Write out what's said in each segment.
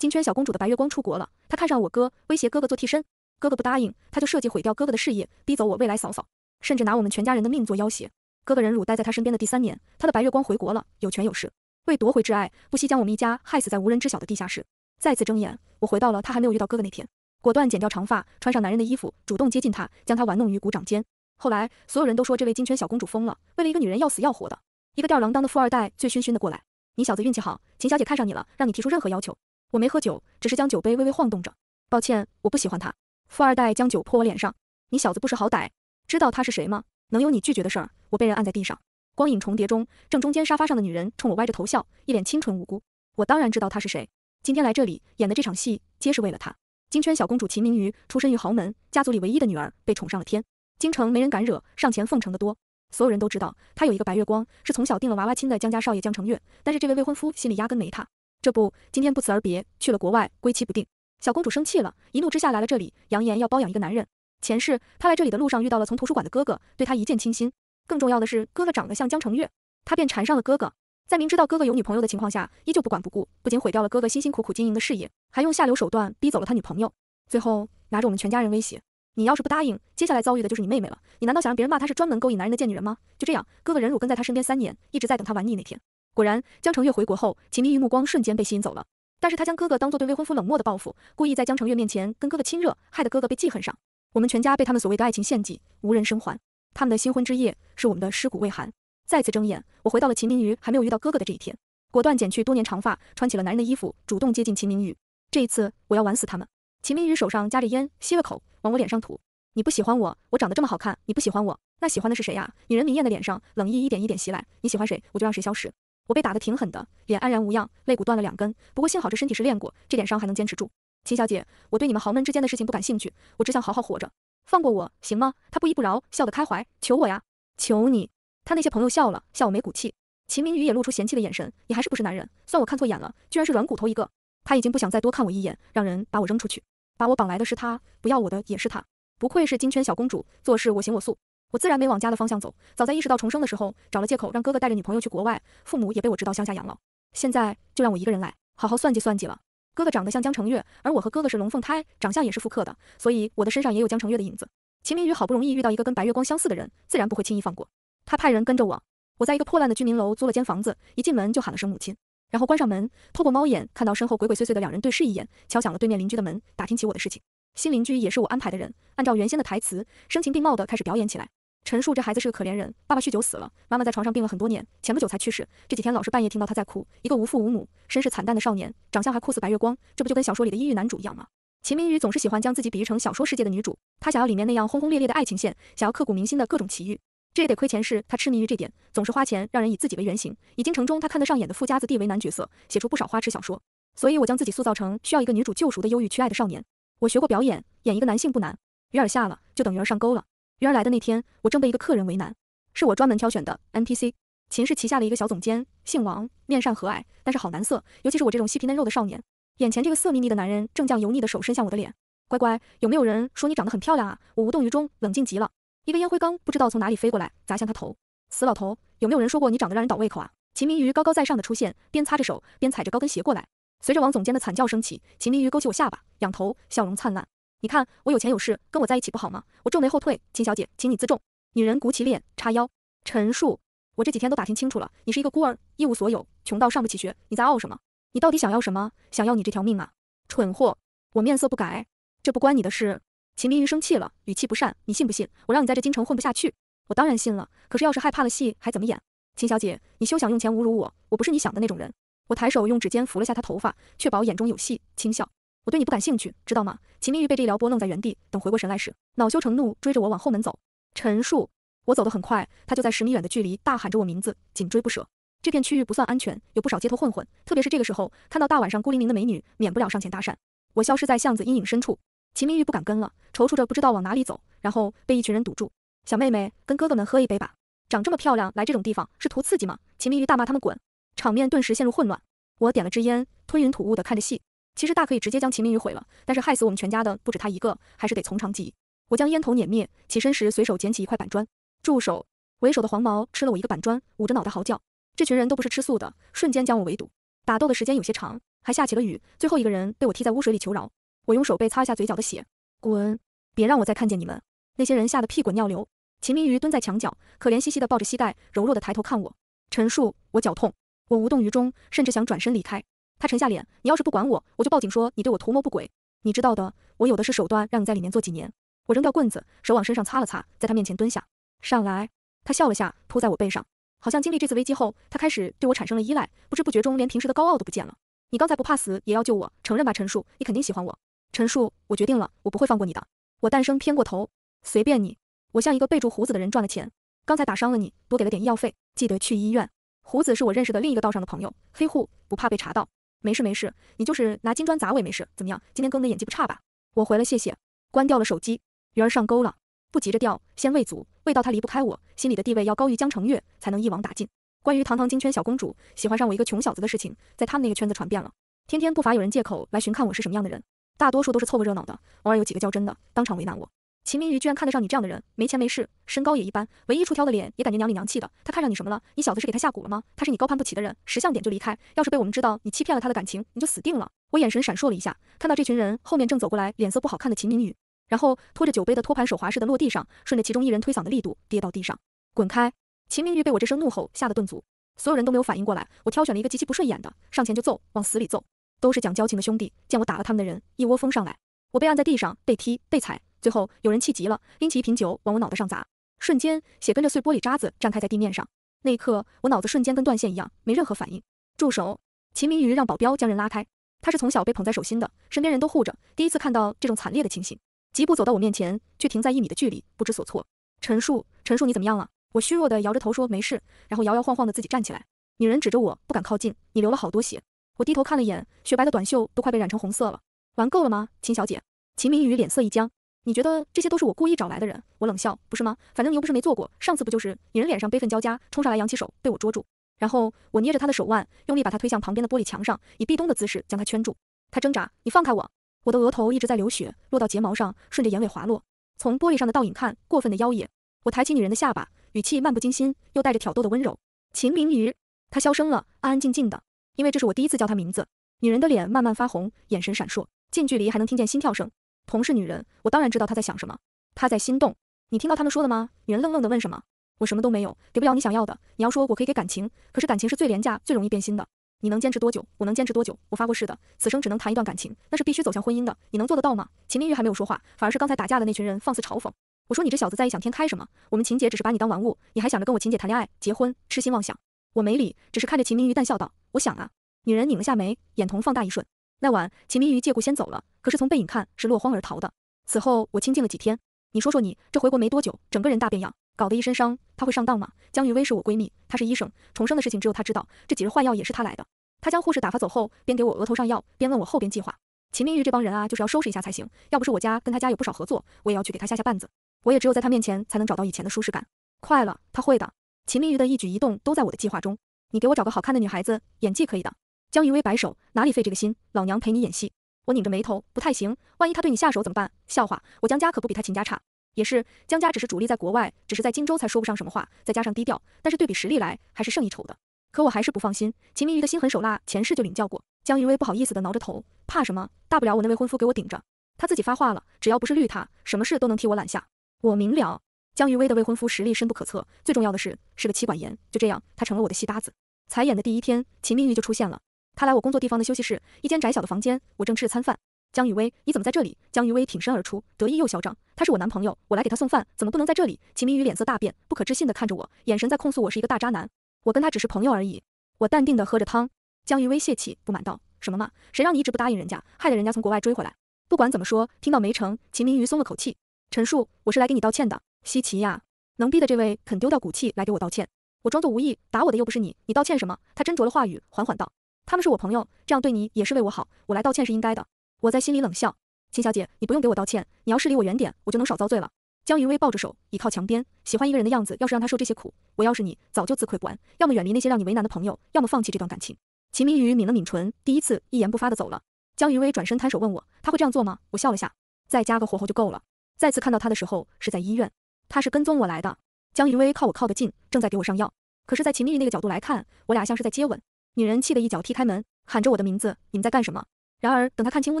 金圈小公主的白月光出国了，她看上我哥，威胁哥哥做替身，哥哥不答应，她就设计毁掉哥哥的事业，逼走我未来嫂嫂，甚至拿我们全家人的命做要挟。哥哥忍辱待在她身边的第三年，她的白月光回国了，有权有势，为夺回挚爱，不惜将我们一家害死在无人知晓的地下室。再次睁眼，我回到了她还没有遇到哥哥那天，果断剪掉长发，穿上男人的衣服，主动接近她，将她玩弄于股掌间。后来，所有人都说这位金圈小公主疯了，为了一个女人要死要活的。一个吊儿郎当的富二代醉醺醺的过来，你小子运气好，秦小姐看上你了，让你提出任何要求。我没喝酒，只是将酒杯微微晃动着。抱歉，我不喜欢他。富二代将酒泼我脸上，你小子不识好歹！知道他是谁吗？能有你拒绝的事儿？我被人按在地上，光影重叠中，正中间沙发上的女人冲我歪着头笑，一脸清纯无辜。我当然知道他是谁。今天来这里演的这场戏，皆是为了他。金圈小公主秦明瑜，出身于豪门，家族里唯一的女儿，被宠上了天，京城没人敢惹，上前奉承的多。所有人都知道，她有一个白月光，是从小定了娃娃亲的江家少爷江承月。但是这位未婚夫心里压根没她。这不，今天不辞而别去了国外，归期不定。小公主生气了，一怒之下来了这里，扬言要包养一个男人。前世她来这里的路上遇到了从图书馆的哥哥，对他一见倾心。更重要的是，哥哥长得像江澄月，她便缠上了哥哥。在明知道哥哥有女朋友的情况下，依旧不管不顾，不仅毁掉了哥哥辛辛苦苦经营的事业，还用下流手段逼走了他女朋友。最后拿着我们全家人威胁，你要是不答应，接下来遭遇的就是你妹妹了。你难道想让别人骂她是专门勾引男人的贱女人吗？就这样，哥哥忍辱跟在她身边三年，一直在等她玩腻那天。果然，江承月回国后，秦明宇目光瞬间被吸引走了。但是他将哥哥当做对未婚夫冷漠的报复，故意在江承月面前跟哥哥亲热，害得哥哥被记恨上。我们全家被他们所谓的爱情献祭，无人生还。他们的新婚之夜，是我们的尸骨未寒。再次睁眼，我回到了秦明宇还没有遇到哥哥的这一天。果断剪去多年长发，穿起了男人的衣服，主动接近秦明宇。这一次，我要玩死他们。秦明宇手上夹着烟，吸了口，往我脸上吐。你不喜欢我，我长得这么好看，你不喜欢我，那喜欢的是谁呀？女人明艳的脸上冷意一点一点袭来。你喜欢谁，我就让谁消失。我被打得挺狠的，脸安然无恙，肋骨断了两根，不过幸好这身体是练过，这点伤还能坚持住。秦小姐，我对你们豪门之间的事情不感兴趣，我只想好好活着，放过我行吗？他不依不饶，笑得开怀，求我呀，求你。他那些朋友笑了，笑我没骨气。秦明宇也露出嫌弃的眼神，你还是不是男人？算我看错眼了，居然是软骨头一个。他已经不想再多看我一眼，让人把我扔出去，把我绑来的是他，不要我的也是他。不愧是金圈小公主，做事我行我素。我自然没往家的方向走。早在意识到重生的时候，找了借口让哥哥带着女朋友去国外，父母也被我知道乡下养老。现在就让我一个人来，好好算计算计了。哥哥长得像江澄月，而我和哥哥是龙凤胎，长相也是复刻的，所以我的身上也有江澄月的影子。秦明宇好不容易遇到一个跟白月光相似的人，自然不会轻易放过。他派人跟着我，我在一个破烂的居民楼租了间房子，一进门就喊了声母亲，然后关上门，透过猫眼看到身后鬼鬼祟祟的两人对视一眼，敲响了对面邻居的门，打听起我的事情。新邻居也是我安排的人，按照原先的台词，声情并茂的开始表演起来。陈述这孩子是个可怜人，爸爸酗酒死了，妈妈在床上病了很多年，前不久才去世。这几天老是半夜听到他在哭，一个无父无母、身世惨淡的少年，长相还酷似白月光，这不就跟小说里的抑郁男主一样吗？秦明宇总是喜欢将自己比喻成小说世界的女主，他想要里面那样轰轰烈烈的爱情线，想要刻骨铭心的各种奇遇，这也得亏前世他痴迷于这点，总是花钱让人以自己为原型，以京城中他看得上眼的富家子弟为男角色，写出不少花痴小说。所以，我将自己塑造成需要一个女主救赎的忧郁缺爱的少年。我学过表演，演一个男性不难。鱼饵下了，就等鱼儿上钩了。鱼儿来的那天，我正被一个客人为难，是我专门挑选的 NPC，秦氏旗下的一个小总监，姓王，面善和蔼，但是好难色，尤其是我这种细皮嫩肉的少年。眼前这个色眯眯的男人正将油腻的手伸向我的脸，乖乖，有没有人说你长得很漂亮啊？我无动于衷，冷静极了。一个烟灰缸不知道从哪里飞过来，砸向他头。死老头，有没有人说过你长得让人倒胃口啊？秦明鱼高高在上的出现，边擦着手边踩着高跟鞋过来。随着王总监的惨叫升起，秦明鱼勾起我下巴，仰头，笑容灿烂。你看我有钱有势，跟我在一起不好吗？我皱眉后退，秦小姐，请你自重。女人鼓起脸，叉腰，陈述：我这几天都打听清楚了，你是一个孤儿，一无所有，穷到上不起学，你在傲什么？你到底想要什么？想要你这条命啊？蠢货！我面色不改，这不关你的事。秦明鱼生气了，语气不善，你信不信我让你在这京城混不下去？我当然信了，可是要是害怕了戏还怎么演？秦小姐，你休想用钱侮辱我，我不是你想的那种人。我抬手用指尖扶了下她头发，确保眼中有戏，轻笑。我对你不感兴趣，知道吗？秦明玉被这一撩拨愣在原地，等回过神来时，恼羞成怒，追着我往后门走。陈述，我走得很快，他就在十米远的距离大喊着我名字，紧追不舍。这片区域不算安全，有不少街头混混，特别是这个时候，看到大晚上孤零零的美女，免不了上前搭讪。我消失在巷子阴影深处，秦明玉不敢跟了，踌躇着不知道往哪里走，然后被一群人堵住。小妹妹，跟哥哥们喝一杯吧。长这么漂亮，来这种地方是图刺激吗？秦明玉大骂他们滚，场面顿时陷入混乱。我点了支烟，吞云吐雾的看着戏。其实大可以直接将秦明宇毁了，但是害死我们全家的不止他一个，还是得从长计议。我将烟头碾灭，起身时随手捡起一块板砖。住手！为首的黄毛吃了我一个板砖，捂着脑袋嚎叫。这群人都不是吃素的，瞬间将我围堵。打斗的时间有些长，还下起了雨。最后一个人被我踢在污水里求饶。我用手背擦一下嘴角的血，滚，别让我再看见你们。那些人吓得屁滚尿流。秦明宇蹲在墙角，可怜兮兮的抱着膝盖，柔弱的抬头看我。陈述，我脚痛。我无动于衷，甚至想转身离开。他沉下脸，你要是不管我，我就报警说你对我图谋不轨。你知道的，我有的是手段让你在里面坐几年。我扔掉棍子，手往身上擦了擦，在他面前蹲下。上来。他笑了下，扑在我背上，好像经历这次危机后，他开始对我产生了依赖。不知不觉中，连平时的高傲都不见了。你刚才不怕死也要救我，承认吧，陈树，你肯定喜欢我。陈树，我决定了，我不会放过你的。我诞生偏过头，随便你。我像一个备注胡子的人赚了钱，刚才打伤了你，多给了点医药费，记得去医院。胡子是我认识的另一个道上的朋友，黑户，不怕被查到。没事没事，你就是拿金砖砸我也没事。怎么样，今天哥的演技不差吧？我回了，谢谢。关掉了手机，鱼儿上钩了，不急着钓，先喂足。喂到他离不开我，心里的地位要高于江澄月，才能一网打尽。关于堂堂金圈小公主喜欢上我一个穷小子的事情，在他们那个圈子传遍了，天天不乏有人借口来寻看我是什么样的人，大多数都是凑个热闹的，偶尔有几个较真的，当场为难我。秦明宇居然看得上你这样的人，没钱没势，身高也一般，唯一出挑的脸也感觉娘里娘气的。他看上你什么了？你小子是给他下蛊了吗？他是你高攀不起的人，识相点就离开。要是被我们知道你欺骗了他的感情，你就死定了。我眼神闪烁了一下，看到这群人后面正走过来，脸色不好看的秦明宇，然后拖着酒杯的托盘手滑似的落地上，顺着其中一人推搡的力度跌到地上，滚开！秦明宇被我这声怒吼吓得顿足，所有人都没有反应过来。我挑选了一个极其不顺眼的，上前就揍，往死里揍。都是讲交情的兄弟，见我打了他们的人，一窝蜂上来。我被按在地上，被踢，被踩。最后有人气急了，拎起一瓶酒往我脑袋上砸，瞬间血跟着碎玻璃渣子绽开在地面上。那一刻，我脑子瞬间跟断线一样，没任何反应。住手！秦明宇让保镖将人拉开。他是从小被捧在手心的，身边人都护着，第一次看到这种惨烈的情形，疾步走到我面前，却停在一米的距离，不知所措。陈树，陈树，你怎么样了？我虚弱的摇着头说没事，然后摇摇晃晃的自己站起来。女人指着我不敢靠近，你流了好多血。我低头看了一眼，雪白的短袖都快被染成红色了。玩够了吗，秦小姐？秦明宇脸色一僵。你觉得这些都是我故意找来的人？我冷笑，不是吗？反正你又不是没做过，上次不就是女人脸上悲愤交加，冲上来扬起手，被我捉住，然后我捏着她的手腕，用力把她推向旁边的玻璃墙上，以壁咚的姿势将她圈住。她挣扎，你放开我！我的额头一直在流血，落到睫毛上，顺着眼尾滑落。从玻璃上的倒影看，过分的妖冶。我抬起女人的下巴，语气漫不经心，又带着挑逗的温柔。秦明宇，她消声了，安安静静的，因为这是我第一次叫她名字。女人的脸慢慢发红，眼神闪烁，近距离还能听见心跳声。同是女人，我当然知道她在想什么，她在心动。你听到他们说了吗？女人愣愣的问。什么？我什么都没有，给不了你想要的。你要说我可以给感情，可是感情是最廉价、最容易变心的。你能坚持多久？我能坚持多久？我发过誓的，此生只能谈一段感情，那是必须走向婚姻的。你能做得到吗？秦明玉还没有说话，反而是刚才打架的那群人放肆嘲讽。我说你这小子在异想天开什么？我们秦姐只是把你当玩物，你还想着跟我秦姐谈恋爱、结婚，痴心妄想。我没理，只是看着秦明玉淡笑道，我想啊。女人拧了下眉，眼瞳放大一瞬。那晚，秦明瑜借故先走了，可是从背影看是落荒而逃的。此后我清静了几天。你说说你，这回国没多久，整个人大变样，搞得一身伤，他会上当吗？江雨薇是我闺蜜，她是医生，重生的事情只有她知道。这几日换药也是她来的。她将护士打发走后，边给我额头上药，边问我后边计划。秦明玉这帮人啊，就是要收拾一下才行。要不是我家跟他家有不少合作，我也要去给他下下绊子。我也只有在他面前才能找到以前的舒适感。快了，他会的。秦明玉的一举一动都在我的计划中。你给我找个好看的女孩子，演技可以的。江于薇摆手，哪里费这个心，老娘陪你演戏。我拧着眉头，不太行，万一他对你下手怎么办？笑话，我江家可不比他秦家差。也是，江家只是主力在国外，只是在荆州才说不上什么话，再加上低调。但是对比实力来，还是胜一筹的。可我还是不放心，秦明玉的心狠手辣，前世就领教过。江于薇不好意思的挠着头，怕什么？大不了我那未婚夫给我顶着。他自己发话了，只要不是绿他，什么事都能替我揽下。我明了。江于薇的未婚夫实力深不可测，最重要的是是个妻管严。就这样，他成了我的戏搭子。才演的第一天，秦明玉就出现了。他来我工作地方的休息室，一间窄小的房间，我正吃着餐饭。江雨薇，你怎么在这里？江雨薇挺身而出，得意又嚣张。他是我男朋友，我来给他送饭，怎么不能在这里？秦明宇脸色大变，不可置信地看着我，眼神在控诉我是一个大渣男。我跟他只是朋友而已。我淡定地喝着汤。江雨薇泄气，不满道：“什么嘛，谁让你一直不答应人家，害得人家从国外追回来？不管怎么说，听到没成，秦明宇松了口气。陈述：我是来给你道歉的。稀奇呀，能逼的这位肯丢掉骨气来给我道歉？我装作无意，打我的又不是你，你道歉什么？他斟酌了话语，缓缓道。他们是我朋友，这样对你也是为我好。我来道歉是应该的。我在心里冷笑，秦小姐，你不用给我道歉，你要是离我远点，我就能少遭罪了。江云薇抱着手倚靠墙边，喜欢一个人的样子，要是让他受这些苦，我要是你，早就自愧不安。要么远离那些让你为难的朋友，要么放弃这段感情。秦明宇抿了抿唇，第一次一言不发的走了。江云薇转身摊手问我，他会这样做吗？我笑了下，再加个火候就够了。再次看到他的时候是在医院，他是跟踪我来的。江云薇靠我靠得近，正在给我上药。可是，在秦明宇那个角度来看，我俩像是在接吻。女人气得一脚踢开门，喊着我的名字：“你们在干什么？”然而等她看清屋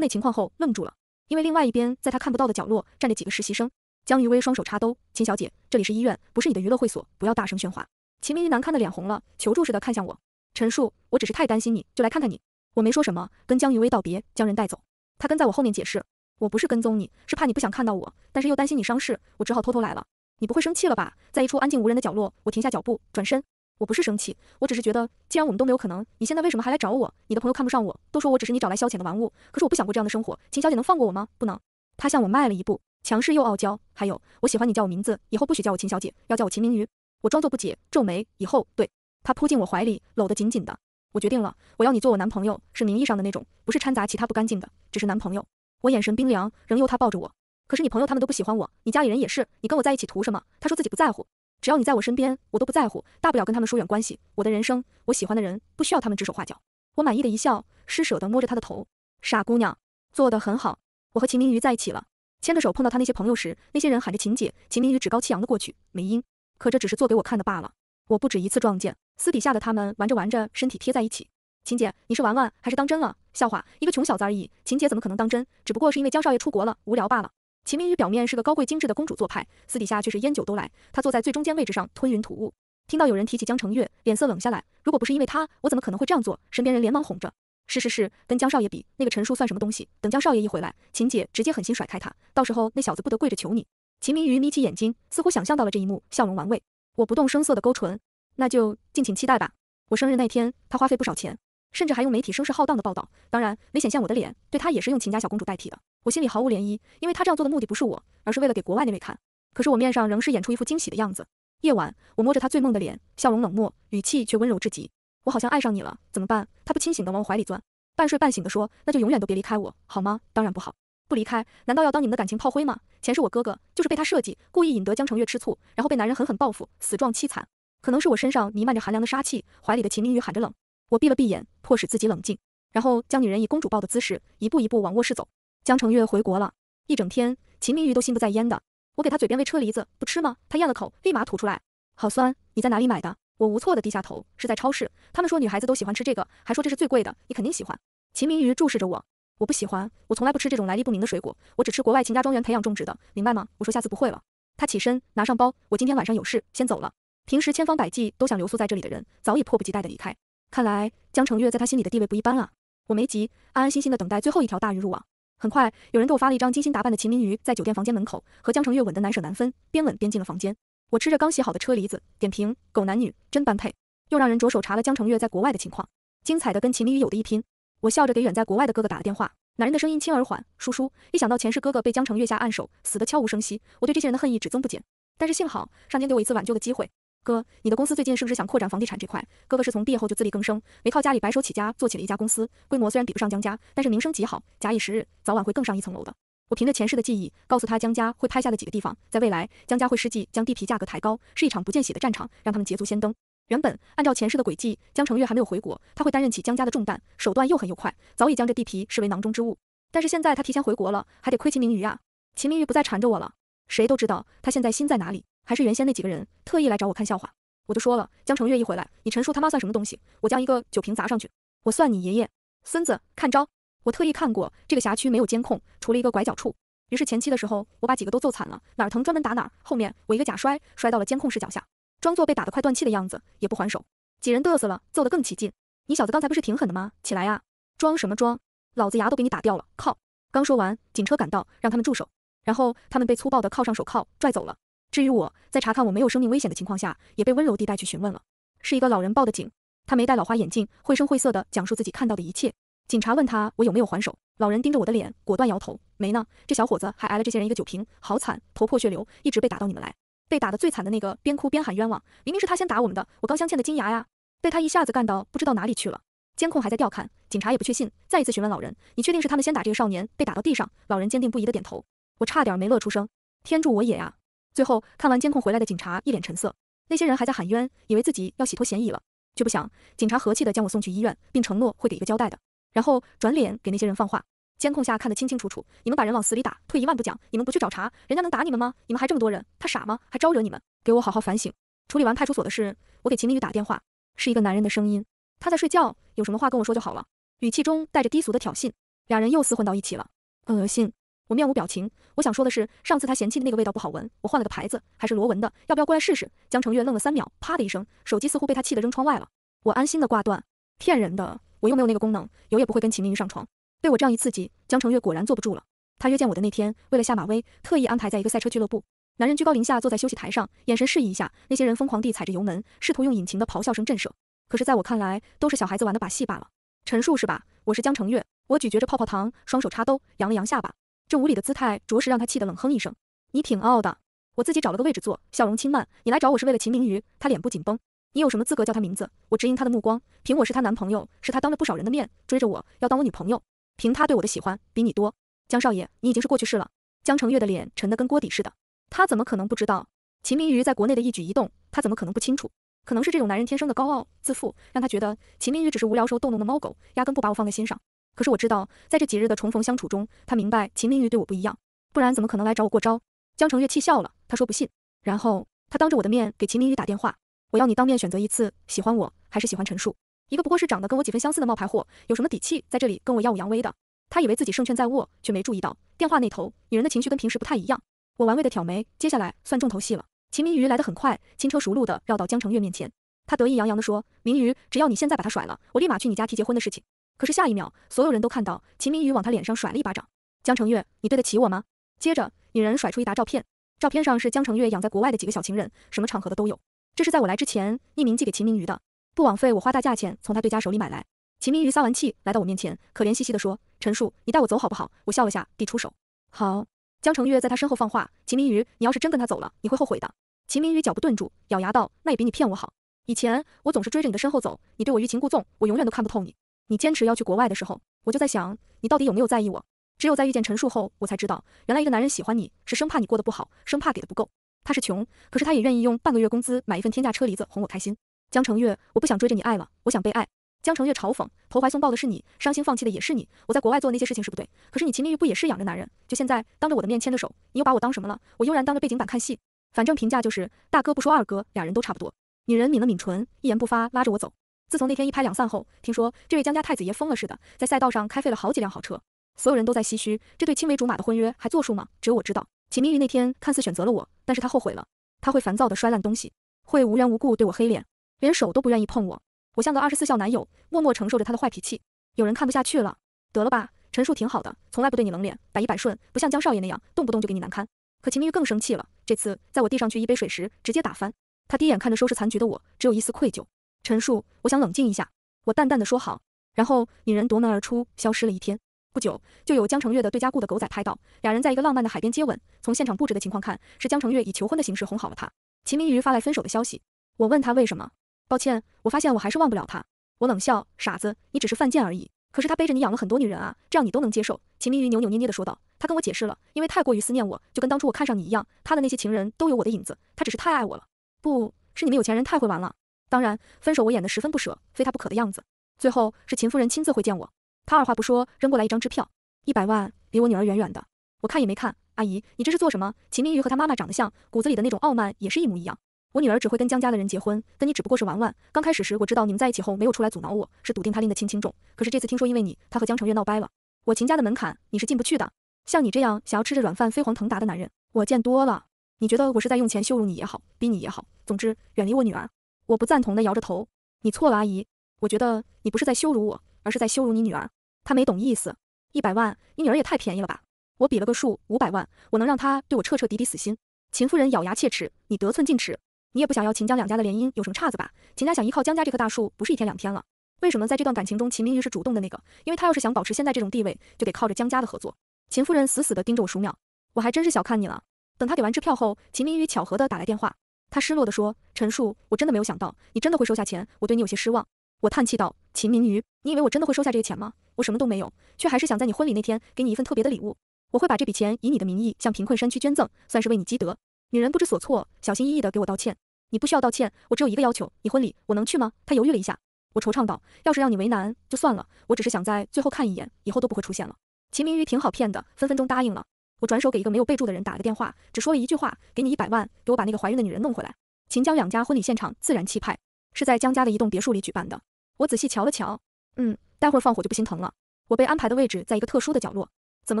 内情况后，愣住了，因为另外一边，在她看不到的角落站着几个实习生。江于薇双手插兜：“秦小姐，这里是医院，不是你的娱乐会所，不要大声喧哗。”秦明玉难看的脸红了，求助似的看向我：“陈述，我只是太担心你，就来看看你。”我没说什么，跟江于薇道别，将人带走。他跟在我后面解释：“我不是跟踪你，是怕你不想看到我，但是又担心你伤势，我只好偷偷来了。”你不会生气了吧？在一处安静无人的角落，我停下脚步，转身。我不是生气，我只是觉得既然我们都没有可能，你现在为什么还来找我？你的朋友看不上我，都说我只是你找来消遣的玩物。可是我不想过这样的生活，秦小姐能放过我吗？不能。他向我迈了一步，强势又傲娇。还有，我喜欢你叫我名字，以后不许叫我秦小姐，要叫我秦明瑜。我装作不解，皱眉。以后，对他扑进我怀里，搂得紧紧的。我决定了，我要你做我男朋友，是名义上的那种，不是掺杂其他不干净的，只是男朋友。我眼神冰凉，仍由他抱着我。可是你朋友他们都不喜欢我，你家里人也是，你跟我在一起图什么？他说自己不在乎。只要你在我身边，我都不在乎，大不了跟他们疏远关系。我的人生，我喜欢的人，不需要他们指手画脚。我满意的一笑，施舍的摸着他的头，傻姑娘，做得很好。我和秦明宇在一起了，牵着手碰到他那些朋友时，那些人喊着秦姐，秦明宇趾高气扬的过去，没音。可这只是做给我看的罢了。我不止一次撞见，私底下的他们玩着玩着，身体贴在一起。秦姐，你是玩玩还是当真了？笑话，一个穷小子而已，秦姐怎么可能当真？只不过是因为江少爷出国了，无聊罢了。秦明宇表面是个高贵精致的公主做派，私底下却是烟酒都来。他坐在最中间位置上吞云吐雾，听到有人提起江承月，脸色冷下来。如果不是因为他，我怎么可能会这样做？身边人连忙哄着，是是是，跟江少爷比，那个陈叔算什么东西？等江少爷一回来，秦姐直接狠心甩开他，到时候那小子不得跪着求你？秦明宇眯起眼睛，似乎想象到了这一幕，笑容玩味。我不动声色的勾唇，那就敬请期待吧。我生日那天，他花费不少钱，甚至还用媒体声势浩荡的报道，当然没显现我的脸，对他也是用秦家小公主代替的。我心里毫无涟漪，因为他这样做的目的不是我，而是为了给国外那位看。可是我面上仍是演出一副惊喜的样子。夜晚，我摸着他醉梦的脸，笑容冷漠，语气却温柔至极。我好像爱上你了，怎么办？他不清醒的往我怀里钻，半睡半醒的说：“那就永远都别离开我，好吗？”当然不好，不离开，难道要当你们的感情炮灰吗？前世我哥哥就是被他设计，故意引得江城月吃醋，然后被男人狠狠报复，死状凄惨。可能是我身上弥漫着寒凉的杀气，怀里的秦明宇喊着冷，我闭了闭眼，迫使自己冷静，然后将女人以公主抱的姿势，一步一步往卧室走。江城月回国了一整天，秦明宇都心不在焉的。我给他嘴边喂车厘子，不吃吗？他咽了口，立马吐出来，好酸。你在哪里买的？我无措的低下头，是在超市。他们说女孩子都喜欢吃这个，还说这是最贵的，你肯定喜欢。秦明宇注视着我，我不喜欢，我从来不吃这种来历不明的水果，我只吃国外秦家庄园培养种植的，明白吗？我说下次不会了。他起身拿上包，我今天晚上有事，先走了。平时千方百计都想留宿在这里的人，早已迫不及待的离开。看来江城月在他心里的地位不一般啊。我没急，安安心心的等待最后一条大鱼入网。很快，有人给我发了一张精心打扮的秦明宇在酒店房间门口和江城月吻得难舍难分，边吻边进了房间。我吃着刚洗好的车厘子，点评狗男女真般配，又让人着手查了江城月在国外的情况，精彩的跟秦明宇有的一拼。我笑着给远在国外的哥哥打了电话，男人的声音轻而缓。叔叔，一想到前世哥哥被江城月下暗手死得悄无声息，我对这些人的恨意只增不减。但是幸好上天给我一次挽救的机会。哥，你的公司最近是不是想扩展房地产这块？哥哥是从毕业后就自力更生，没靠家里白手起家做起了一家公司，规模虽然比不上江家，但是名声极好，假以时日早晚会更上一层楼的。我凭着前世的记忆，告诉他江家会拍下的几个地方，在未来江家会施计将地皮价格抬高，是一场不见血的战场，让他们捷足先登。原本按照前世的轨迹，江成月还没有回国，他会担任起江家的重担，手段又狠又快，早已将这地皮视为囊中之物。但是现在他提前回国了，还得亏秦明宇啊！秦明宇不再缠着我了，谁都知道他现在心在哪里。还是原先那几个人，特意来找我看笑话，我就说了，江城月一回来，你陈叔他妈算什么东西？我将一个酒瓶砸上去，我算你爷爷孙子，看招！我特意看过这个辖区没有监控，除了一个拐角处。于是前期的时候，我把几个都揍惨了，哪儿疼专门打哪。儿。后面我一个假摔，摔到了监控视角下，装作被打得快断气的样子，也不还手。几人得瑟了，揍得更起劲。你小子刚才不是挺狠的吗？起来呀，装什么装？老子牙都给你打掉了！靠！刚说完，警车赶到，让他们住手。然后他们被粗暴的铐上手铐，拽走了。至于我在查看我没有生命危险的情况下，也被温柔地带去询问了。是一个老人报的警，他没戴老花眼镜，绘声绘色的讲述自己看到的一切。警察问他我有没有还手，老人盯着我的脸，果断摇头，没呢。这小伙子还挨了这些人一个酒瓶，好惨，头破血流，一直被打到你们来，被打的最惨的那个边哭边喊冤枉，明明是他先打我们的，我刚镶嵌的金牙呀，被他一下子干到不知道哪里去了。监控还在调看，警察也不确信，再一次询问老人，你确定是他们先打这个少年，被打到地上？老人坚定不移的点头，我差点没乐出声，天助我也呀！最后看完监控回来的警察一脸沉色，那些人还在喊冤，以为自己要洗脱嫌疑了，却不想警察和气的将我送去医院，并承诺会给一个交代的，然后转脸给那些人放话，监控下看得清清楚楚，你们把人往死里打，退一万步讲，你们不去找茬，人家能打你们吗？你们还这么多人，他傻吗？还招惹你们？给我好好反省！处理完派出所的事，我给秦明宇打电话，是一个男人的声音，他在睡觉，有什么话跟我说就好了，语气中带着低俗的挑衅，两人又厮混到一起了，恶心。我面无表情。我想说的是，上次他嫌弃的那个味道不好闻，我换了个牌子，还是螺纹的，要不要过来试试？江成月愣了三秒，啪的一声，手机似乎被他气得扔窗外了。我安心的挂断。骗人的，我又没有那个功能，有也不会跟秦明玉上床。被我这样一刺激，江成月果然坐不住了。他约见我的那天，为了下马威，特意安排在一个赛车俱乐部。男人居高临下坐在休息台上，眼神示意一下，那些人疯狂地踩着油门，试图用引擎的咆哮声震慑。可是，在我看来，都是小孩子玩的把戏罢了。陈述是吧？我是江成月。我咀嚼着泡泡糖，双手插兜，扬了扬下巴。这无礼的姿态着实让他气得冷哼一声。你挺傲的，我自己找了个位置坐，笑容轻慢。你来找我是为了秦明瑜，他脸部紧绷。你有什么资格叫他名字？我直迎他的目光，凭我是他男朋友，是他当着不少人的面追着我要当我女朋友，凭他对我的喜欢比你多。江少爷，你已经是过去式了。江城月的脸沉得跟锅底似的，他怎么可能不知道秦明瑜在国内的一举一动，他怎么可能不清楚？可能是这种男人天生的高傲自负，让他觉得秦明瑜只是无聊时候逗弄的猫狗，压根不把我放在心上。可是我知道，在这几日的重逢相处中，他明白秦明宇对我不一样，不然怎么可能来找我过招？江城月气笑了，他说不信。然后他当着我的面给秦明宇打电话，我要你当面选择一次，喜欢我还是喜欢陈树？一个不过是长得跟我几分相似的冒牌货，有什么底气在这里跟我耀武扬威的？他以为自己胜券在握，却没注意到电话那头女人的情绪跟平时不太一样。我玩味的挑眉，接下来算重头戏了。秦明宇来得很快，轻车熟路的绕到江城月面前，他得意洋洋的说：“明宇，只要你现在把他甩了，我立马去你家提结婚的事情。”可是下一秒，所有人都看到秦明宇往他脸上甩了一巴掌。江城月，你对得起我吗？接着，女人甩出一沓照片，照片上是江城月养在国外的几个小情人，什么场合的都有。这是在我来之前匿名寄给秦明宇的，不枉费我花大价钱从他对家手里买来。秦明宇撒完气，来到我面前，可怜兮兮地说：“陈树，你带我走好不好？”我笑了下，递出手。好。江城月在他身后放话：“秦明宇，你要是真跟他走了，你会后悔的。”秦明宇脚步顿住，咬牙道：“那也比你骗我好。以前我总是追着你的身后走，你对我欲擒故纵，我永远都看不透你。”你坚持要去国外的时候，我就在想，你到底有没有在意我？只有在遇见陈树后，我才知道，原来一个男人喜欢你，是生怕你过得不好，生怕给的不够。他是穷，可是他也愿意用半个月工资买一份天价车厘子哄我开心。江城月，我不想追着你爱了，我想被爱。江城月嘲讽，投怀送抱的是你，伤心放弃的也是你。我在国外做那些事情是不对，可是你秦明玉不也是养着男人？就现在当着我的面牵着手，你又把我当什么了？我悠然当着背景板看戏，反正评价就是大哥不说二哥，俩人都差不多。女人抿了抿唇，一言不发，拉着我走。自从那天一拍两散后，听说这位江家太子爷疯了似的，在赛道上开废了好几辆好车，所有人都在唏嘘，这对青梅竹马的婚约还作数吗？只有我知道，秦明玉那天看似选择了我，但是他后悔了，他会烦躁的摔烂东西，会无缘无故对我黑脸，连手都不愿意碰我，我像个二十四孝男友，默默承受着他的坏脾气。有人看不下去了，得了吧，陈树挺好的，从来不对你冷脸，百依百顺，不像江少爷那样，动不动就给你难堪。可秦明玉更生气了，这次在我递上去一杯水时，直接打翻。他第一眼看着收拾残局的我，只有一丝愧疚。陈述，我想冷静一下。我淡淡的说好，然后女人夺门而出，消失了一天。不久，就有江城月的对家雇的狗仔拍到，两人在一个浪漫的海边接吻。从现场布置的情况看，是江城月以求婚的形式哄好了他。秦明瑜发来分手的消息，我问他为什么？抱歉，我发现我还是忘不了他。我冷笑，傻子，你只是犯贱而已。可是他背着你养了很多女人啊，这样你都能接受？秦明瑜扭扭捏捏的说道，他跟我解释了，因为太过于思念我，就跟当初我看上你一样。他的那些情人都有我的影子，他只是太爱我了。不是你们有钱人太会玩了。当然，分手我演的十分不舍，非他不可的样子。最后是秦夫人亲自会见我，她二话不说扔过来一张支票，一百万，离我女儿远远的。我看也没看，阿姨，你这是做什么？秦明宇和他妈妈长得像，骨子里的那种傲慢也是一模一样。我女儿只会跟江家的人结婚，跟你只不过是玩玩。刚开始时我知道你们在一起后没有出来阻挠我，是笃定他拎得清轻重。可是这次听说因为你，他和江城月闹掰了，我秦家的门槛你是进不去的。像你这样想要吃着软饭飞黄腾达的男人，我见多了。你觉得我是在用钱羞辱你也好，逼你也好，总之远离我女儿。我不赞同的摇着头，你错了，阿姨，我觉得你不是在羞辱我，而是在羞辱你女儿。她没懂意思，一百万，你女儿也太便宜了吧？我比了个数，五百万，我能让她对我彻彻底底死心。秦夫人咬牙切齿，你得寸进尺，你也不想要秦江两家的联姻有什么岔子吧？秦家想依靠江家这棵大树不是一天两天了，为什么在这段感情中秦明宇是主动的那个？因为他要是想保持现在这种地位，就得靠着江家的合作。秦夫人死死的盯着我数秒，我还真是小看你了。等他给完支票后，秦明宇巧合的打来电话。他失落地说：“陈树，我真的没有想到，你真的会收下钱，我对你有些失望。”我叹气道：“秦明宇，你以为我真的会收下这些钱吗？我什么都没有，却还是想在你婚礼那天给你一份特别的礼物。我会把这笔钱以你的名义向贫困山区捐赠，算是为你积德。”女人不知所措，小心翼翼地给我道歉。你不需要道歉，我只有一个要求，你婚礼我能去吗？她犹豫了一下，我惆怅道：“要是让你为难，就算了。我只是想在最后看一眼，以后都不会出现了。”秦明宇挺好骗的，分分钟答应了。我转手给一个没有备注的人打了个电话，只说了一句话：“给你一百万，给我把那个怀孕的女人弄回来。”秦江两家婚礼现场自然气派，是在江家的一栋别墅里举办的。我仔细瞧了瞧，嗯，待会儿放火就不心疼了。我被安排的位置在一个特殊的角落，怎么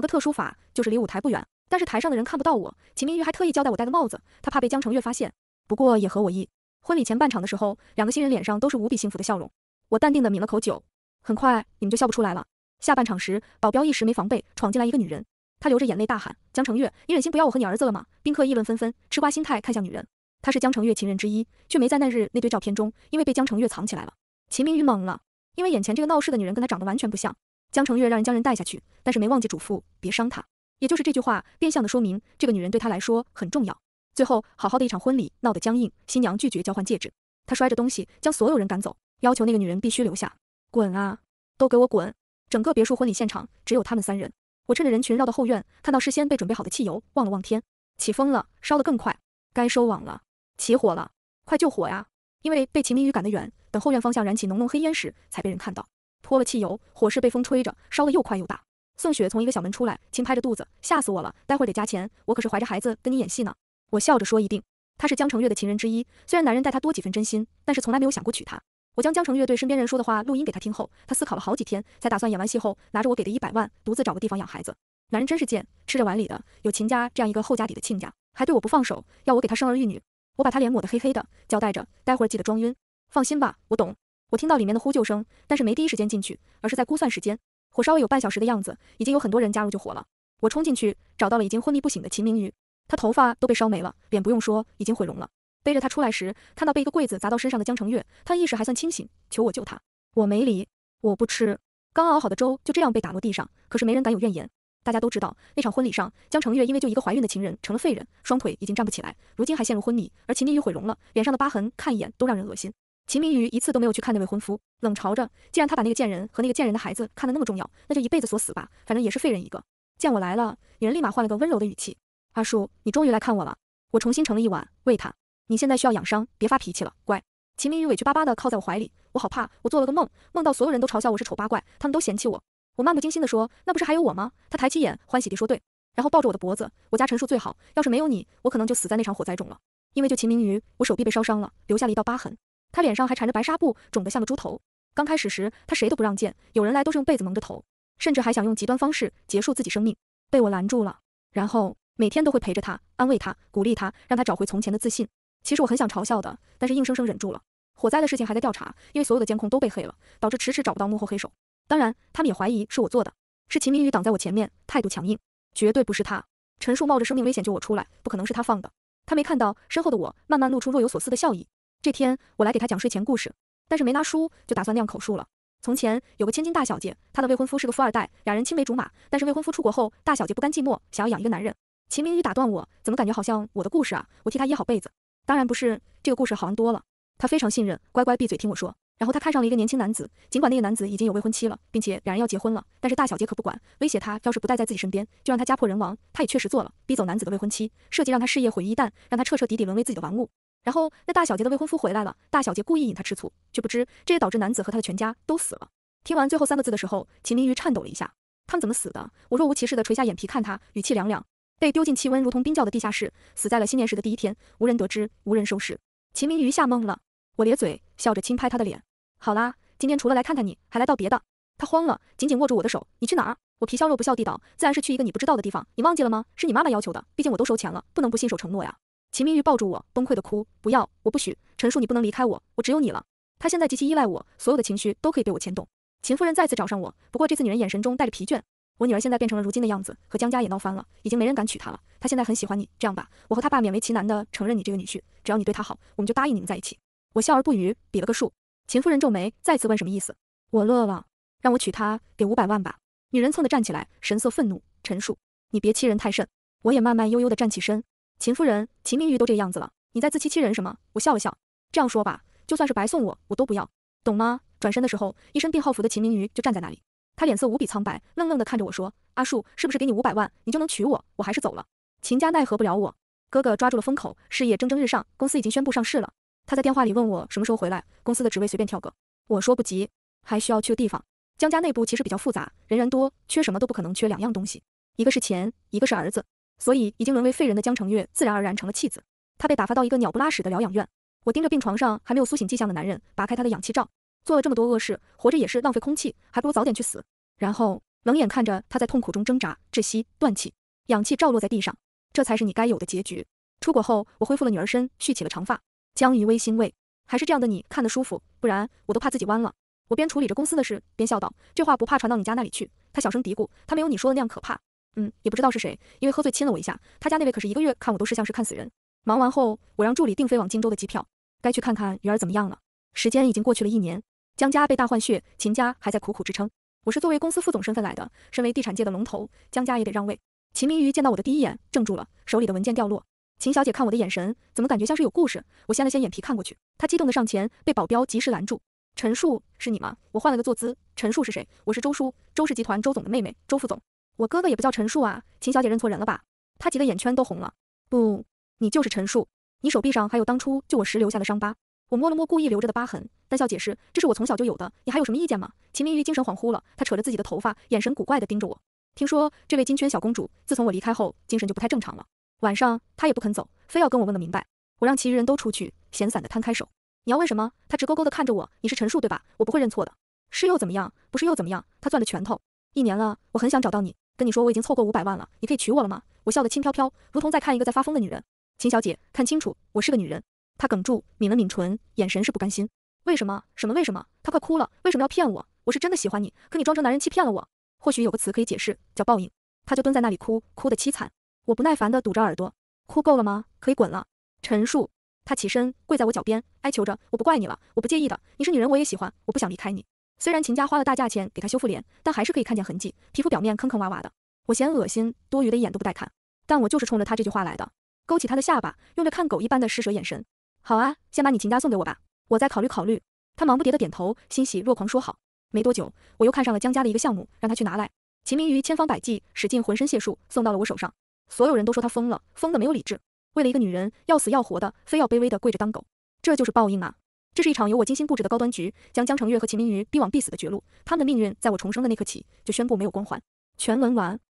个特殊法？就是离舞台不远，但是台上的人看不到我。秦明玉还特意交代我戴个帽子，她怕被江城月发现。不过也合我意。婚礼前半场的时候，两个新人脸上都是无比幸福的笑容。我淡定的抿了口酒，很快你们就笑不出来了。下半场时，保镖一时没防备，闯进来一个女人。他流着眼泪大喊：“江城月，你忍心不要我和你儿子了吗？”宾客议论纷纷，吃瓜心态看向女人。她是江城月情人之一，却没在那日那堆照片中，因为被江城月藏起来了。秦明宇懵了，因为眼前这个闹事的女人跟他长得完全不像。江城月让人将人带下去，但是没忘记嘱咐别伤她，也就是这句话，变相的说明这个女人对他来说很重要。最后好好的一场婚礼闹得僵硬，新娘拒绝交换戒指，她摔着东西将所有人赶走，要求那个女人必须留下。滚啊，都给我滚！整个别墅婚礼现场只有他们三人。我趁着人群绕到后院，看到事先被准备好的汽油，望了望天，起风了，烧得更快，该收网了，起火了，快救火呀！因为被秦明宇赶得远，等后院方向燃起浓浓黑烟时，才被人看到，泼了汽油，火势被风吹着，烧得又快又大。宋雪从一个小门出来，轻拍着肚子，吓死我了，待会儿得加钱，我可是怀着孩子跟你演戏呢。我笑着说一定。她是江城月的情人之一，虽然男人待她多几分真心，但是从来没有想过娶她。我将江城月对身边人说的话录音给他听后，他思考了好几天，才打算演完戏后拿着我给的一百万，独自找个地方养孩子。男人真是贱，吃着碗里的，有秦家这样一个后家底的亲家，还对我不放手，要我给他生儿育女。我把他脸抹得黑黑的，交代着，待会儿记得装晕。放心吧，我懂。我听到里面的呼救声，但是没第一时间进去，而是在估算时间，火烧了有半小时的样子，已经有很多人加入救火了。我冲进去，找到了已经昏迷不醒的秦明宇，他头发都被烧没了，脸不用说，已经毁容了。背着他出来时，看到被一个柜子砸到身上的江澄月，他意识还算清醒，求我救他，我没理，我不吃。刚熬好的粥就这样被打落地上，可是没人敢有怨言。大家都知道，那场婚礼上，江澄月因为救一个怀孕的情人成了废人，双腿已经站不起来，如今还陷入昏迷。而秦明宇毁容了，脸上的疤痕看一眼都让人恶心。秦明宇一次都没有去看那未婚夫，冷嘲着，既然他把那个贱人和那个贱人的孩子看得那么重要，那就一辈子锁死吧，反正也是废人一个。见我来了，女人立马换了个温柔的语气，阿叔，你终于来看我了。我重新盛了一碗喂他。你现在需要养伤，别发脾气了，乖。秦明宇委屈巴巴地靠在我怀里，我好怕。我做了个梦，梦到所有人都嘲笑我是丑八怪，他们都嫌弃我。我漫不经心地说，那不是还有我吗？他抬起眼，欢喜地说，对。然后抱着我的脖子，我家陈树最好，要是没有你，我可能就死在那场火灾中了。因为就秦明宇，我手臂被烧伤了，留下了一道疤痕。他脸上还缠着白纱布，肿得像个猪头。刚开始时，他谁都不让见，有人来都是用被子蒙着头，甚至还想用极端方式结束自己生命，被我拦住了。然后每天都会陪着他，安慰他，鼓励他，让他找回从前的自信。其实我很想嘲笑的，但是硬生生忍住了。火灾的事情还在调查，因为所有的监控都被黑了，导致迟迟找不到幕后黑手。当然，他们也怀疑是我做的。是秦明宇挡在我前面，态度强硬，绝对不是他。陈树冒着生命危险救我出来，不可能是他放的。他没看到身后的我，慢慢露出若有所思的笑意。这天我来给他讲睡前故事，但是没拿书，就打算那样口述了。从前有个千金大小姐，她的未婚夫是个富二代，俩人青梅竹马，但是未婚夫出国后，大小姐不甘寂寞，想要养一个男人。秦明宇打断我，怎么感觉好像我的故事啊？我替他掖好被子。当然不是，这个故事好玩多了。他非常信任，乖乖闭嘴听我说。然后他看上了一个年轻男子，尽管那个男子已经有未婚妻了，并且两人要结婚了，但是大小姐可不管，威胁他要是不待在自己身边，就让他家破人亡。他也确实做了，逼走男子的未婚妻，设计让他事业毁于一旦，让他彻彻底底沦为自己的玩物。然后那大小姐的未婚夫回来了，大小姐故意引他吃醋，却不知这也导致男子和他的全家都死了。听完最后三个字的时候，秦明玉颤抖了一下，他们怎么死的？我若无其事的垂下眼皮看他，语气凉凉。被丢进气温如同冰窖的地下室，死在了新年时的第一天，无人得知，无人收拾。秦明瑜吓懵了，我咧嘴笑着轻拍他的脸，好啦，今天除了来看看你，还来道别的。他慌了，紧紧握住我的手，你去哪儿？我皮笑肉不笑地道，自然是去一个你不知道的地方。你忘记了吗？是你妈妈要求的，毕竟我都收钱了，不能不信守承诺呀。秦明瑜抱住我，崩溃的哭，不要，我不许，陈叔，你不能离开我，我只有你了。他现在极其依赖我，所有的情绪都可以被我牵动。秦夫人再次找上我，不过这次女人眼神中带着疲倦。我女儿现在变成了如今的样子，和江家也闹翻了，已经没人敢娶她了。她现在很喜欢你，这样吧，我和她爸勉为其难的承认你这个女婿，只要你对她好，我们就答应你们在一起。我笑而不语，比了个数。秦夫人皱眉，再次问什么意思。我乐了，让我娶她，给五百万吧。女人蹭的站起来，神色愤怒，陈述，你别欺人太甚。我也慢慢悠悠的站起身。秦夫人，秦明玉都这样子了，你在自欺欺人什么？我笑了笑，这样说吧，就算是白送我，我都不要，懂吗？转身的时候，一身病号服的秦明玉就站在那里。他脸色无比苍白，愣愣地看着我说：“阿树，是不是给你五百万，你就能娶我？我还是走了，秦家奈何不了我。”哥哥抓住了风口，事业蒸蒸日上，公司已经宣布上市了。他在电话里问我什么时候回来，公司的职位随便挑个。我说不急，还需要去个地方。江家内部其实比较复杂，人员多，缺什么都不可能缺两样东西，一个是钱，一个是儿子。所以已经沦为废人的江城月自然而然成了弃子，他被打发到一个鸟不拉屎的疗养院。我盯着病床上还没有苏醒迹象的男人，拔开他的氧气罩。做了这么多恶事，活着也是浪费空气，还不如早点去死。然后冷眼看着他在痛苦中挣扎、窒息、断气，氧气罩落在地上，这才是你该有的结局。出国后，我恢复了女儿身，蓄起了长发。江于微欣慰，还是这样的你看得舒服，不然我都怕自己弯了。我边处理着公司的事，边笑道：“这话不怕传到你家那里去。”他小声嘀咕：“他没有你说的那样可怕。”嗯，也不知道是谁，因为喝醉亲了我一下。他家那位可是一个月看我都是像是看死人。忙完后，我让助理订飞往荆州的机票，该去看看鱼儿怎么样了。时间已经过去了一年。江家被大换血，秦家还在苦苦支撑。我是作为公司副总身份来的，身为地产界的龙头，江家也得让位。秦明瑜见到我的第一眼，怔住了，手里的文件掉落。秦小姐看我的眼神，怎么感觉像是有故事？我掀了掀眼皮看过去，她激动的上前，被保镖及时拦住。陈树，是你吗？我换了个坐姿。陈树是谁？我是周叔，周氏集团周总的妹妹，周副总。我哥哥也不叫陈树啊，秦小姐认错人了吧？她急得眼圈都红了。不，你就是陈树，你手臂上还有当初救我时留下的伤疤。我摸了摸故意留着的疤痕，淡笑解释，这是我从小就有的。你还有什么意见吗？秦明玉精神恍惚了，他扯着自己的头发，眼神古怪的盯着我。听说这位金圈小公主自从我离开后，精神就不太正常了。晚上她也不肯走，非要跟我问个明白。我让其余人都出去，闲散的摊开手。你要问什么？他直勾勾的看着我。你是陈述对吧？我不会认错的。是又怎么样？不是又怎么样？他攥着拳头。一年了，我很想找到你，跟你说我已经凑够五百万了，你可以娶我了吗？我笑得轻飘飘，如同在看一个在发疯的女人。秦小姐，看清楚，我是个女人。他哽住，抿了抿唇，眼神是不甘心。为什么？什么为什么？他快哭了，为什么要骗我？我是真的喜欢你，可你装成男人欺骗了我。或许有个词可以解释，叫报应。他就蹲在那里哭，哭得凄惨。我不耐烦地堵着耳朵，哭够了吗？可以滚了。陈述。他起身跪在我脚边，哀求着，我不怪你了，我不介意的，你是女人我也喜欢，我不想离开你。虽然秦家花了大价钱给他修复脸，但还是可以看见痕迹，皮肤表面坑坑洼洼的。我嫌恶心，多余的一眼都不带看。但我就是冲着他这句话来的，勾起他的下巴，用着看狗一般的施舍眼神。好啊，先把你秦家送给我吧，我再考虑考虑。他忙不迭的点头，欣喜若狂说好。没多久，我又看上了江家的一个项目，让他去拿来。秦明瑜千方百计，使尽浑身解数，送到了我手上。所有人都说他疯了，疯的没有理智，为了一个女人，要死要活的，非要卑微的跪着当狗，这就是报应啊！这是一场由我精心布置的高端局，将江城月和秦明瑜逼往必死的绝路。他们的命运，在我重生的那刻起，就宣布没有光环。全文完。